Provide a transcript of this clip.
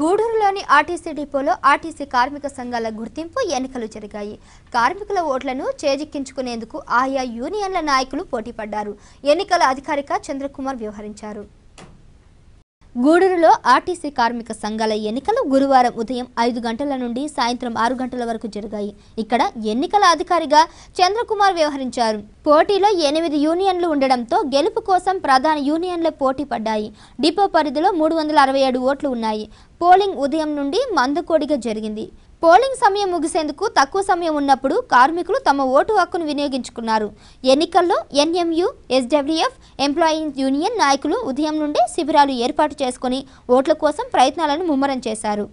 గూడూరులోని RTC డిపోలో RTC కార్మిక సంఘాల గుర్తింపు ఎన్నికలు జరిగాయి కార్మికుల ఓట్లను చేజిక్కించుకునేందుకు ఆయా యూనియన్ల నాయకులు పోటీపడ్డారు ఎన్నికల అధికారిక చంద్రకుమార్ వ్యవహరించారు గూడూరులో ఆర్టీసీ కార్మిక సంఘాల ఎన్నికలు గురువారం ఉదయం ఐదు గంటల నుండి సాయంత్రం ఆరు గంటల వరకు జరిగాయి ఇక్కడ ఎన్నికల అధికారిగా చంద్రకుమార్ వ్యవహరించారు పోటీలో ఎనిమిది యూనియన్లు ఉండడంతో గెలుపు కోసం ప్రధాన యూనియన్లు పోటీ పడ్డాయి డిపో పరిధిలో మూడు వందల అరవై ఏడు ఓట్లు ఉన్నాయి పోలింగ్ ఉదయం నుండి మందకోడిగా జరిగింది పోలింగ్ సమయం ముగిసేందుకు తక్కువ సమయం ఉన్నప్పుడు కార్మికులు తమ ఓటు హక్కును వినియోగించుకున్నారు ఎన్నికల్లో ఎన్ఎంయు ఎస్డబ్ల్యూఎఫ్ ఎంప్లాయీ యూనియన్ నాయకులు ఉదయం నుండే శిబిరాలు ఏర్పాటు చేసుకుని ఓట్ల కోసం ప్రయత్నాలను ముమ్మరం చేశారు